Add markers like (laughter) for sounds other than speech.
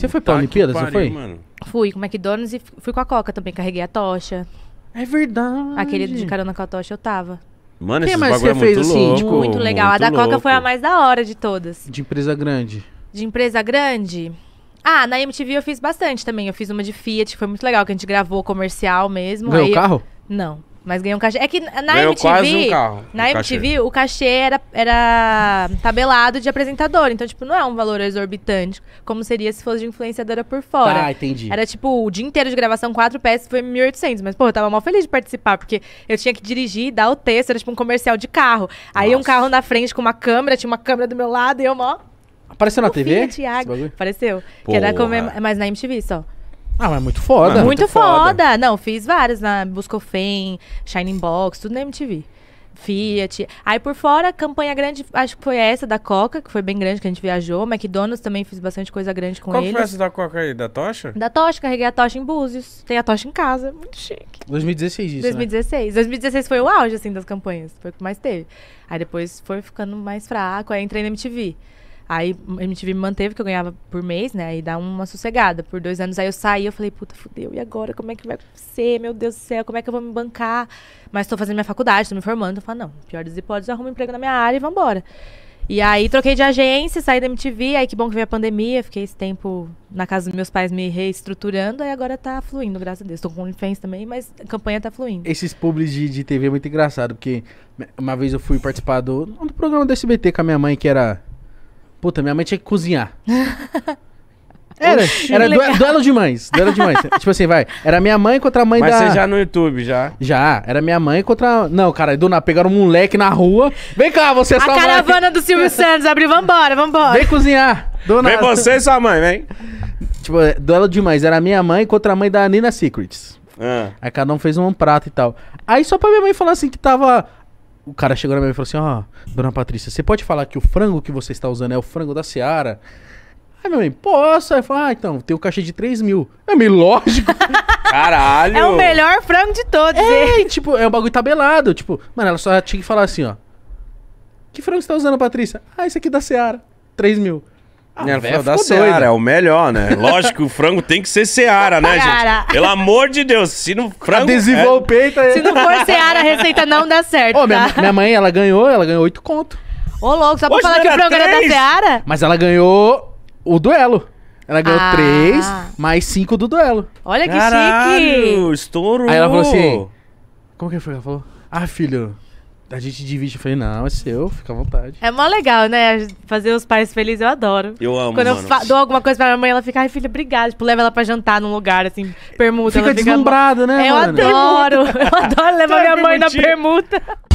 Você foi pra tá Olimpíada? Você foi? Mano. Fui com o McDonald's e fui com a Coca também. Carreguei a tocha. É verdade. Aquele de carona com a tocha eu tava. Mano, esse esses mais bagulho é fez, muito assim, louco. Tipo, muito legal. Muito a da Coca foi a mais da hora de todas. De empresa grande. De empresa grande? Ah, na MTV eu fiz bastante também. Eu fiz uma de Fiat, foi muito legal, que a gente gravou comercial mesmo. Ganhou Aí... carro? Não. Mas ganhou um cachê. É que na ganhou MTV. Quase um carro, na um MTV, cachê. o cachê era, era tabelado de apresentador. Então, tipo, não é um valor exorbitante. Como seria se fosse de influenciadora por fora. Ah, entendi. Era tipo, o dia inteiro de gravação, quatro peças, foi 1.800. Mas, pô, eu tava mal feliz de participar, porque eu tinha que dirigir, dar o texto, era tipo um comercial de carro. Aí Nossa. um carro na frente com uma câmera, tinha uma câmera do meu lado e eu mó. Apareceu na TV? Apareceu. Porra. Que era comer. Mas na MTV só. Ah, mas é muito foda. É muito, muito foda. foda. Não, fiz várias, na né? Buscofem, Shining Box, tudo na MTV. Fiat. Aí por fora, campanha grande, acho que foi essa da Coca, que foi bem grande, que a gente viajou. McDonald's também fiz bastante coisa grande com Qual eles. Qual foi essa da Coca aí? Da Tocha? Da Tocha, carreguei a Tocha em Búzios. Tem a Tocha em casa, muito chique. 2016 isso, 2016. Né? 2016 foi o auge, assim, das campanhas. Foi o que mais teve. Aí depois foi ficando mais fraco, aí entrei na MTV. Aí a MTV me manteve que eu ganhava por mês, né? E dá uma sossegada. Por dois anos aí eu saí, eu falei, puta, fudeu, e agora? Como é que vai ser? Meu Deus do céu, como é que eu vou me bancar? Mas tô fazendo minha faculdade, tô me formando. Eu falo, não, pior das hipóteses, arrumo um emprego na minha área e vambora. E aí troquei de agência, saí da MTV, aí que bom que veio a pandemia, fiquei esse tempo na casa dos meus pais me reestruturando, aí agora tá fluindo, graças a Deus. Tô com OnlyFans também, mas a campanha tá fluindo. Esses publis de, de TV é muito engraçado, porque uma vez eu fui participar do, do programa do SBT com a minha mãe, que era Puta, minha mãe tinha que cozinhar. (laughs) Era, Oxi, era legal. duelo demais, duelo demais. (laughs) tipo assim, vai, era minha mãe contra a mãe Mas da... Mas você já no YouTube, já? Já, era minha mãe contra... Não, cara, do nada, pegaram um moleque na rua. Vem cá, você é a sua mãe. A caravana do Silvio (laughs) Santos abriu, vambora, vambora. Vem cozinhar. Do nada. Vem você e sua mãe, vem. Tipo, é, duelo demais, era minha mãe contra a mãe da Nina Secrets. Ah. Aí cada um fez um prato e tal. Aí só pra minha mãe falar assim que tava o cara chegou na minha e falou assim: Ó, oh, dona Patrícia, você pode falar que o frango que você está usando é o frango da Seara? Aí minha mãe, posso? Aí falou, ah, então, tem um cachê de 3 mil. É meio lógico. (laughs) Caralho. É o melhor frango de todos. É, tipo, é o um bagulho tabelado. Tipo, mano, ela só tinha que falar assim, ó. Que frango você está usando, Patrícia? Ah, esse aqui é da Seara. 3 mil. A Minha véia da Seara, doida. é o melhor, né? (laughs) Lógico, o frango tem que ser Seara, né, gente? Pelo amor de Deus, se não frango... Adesivou é... o peito... Aí. Se não for Seara, a receita não dá certo, Ô, tá? minha, minha, mãe, ela ganhou, ela ganhou oito conto. Ô, louco, só pra Hoje falar que o frango três. era da Seara? Mas ela ganhou o duelo. Ela ganhou ah. três, mais cinco do duelo. Olha que Caralho, chique! estouro. Aí ela falou assim... Como que foi? Ela falou... Ah, filho a gente divide. Eu falei, não, é seu, fica à vontade. É mó legal, né? Fazer os pais felizes, eu adoro. Eu amo, Quando mano. eu dou alguma coisa pra minha mãe, ela fica, ai, filha, obrigada. Tipo, leva ela pra jantar num lugar, assim, permuta. Fica ela deslumbrada, né, é, Eu mano? adoro. (laughs) eu adoro levar tá minha mãe na permuta.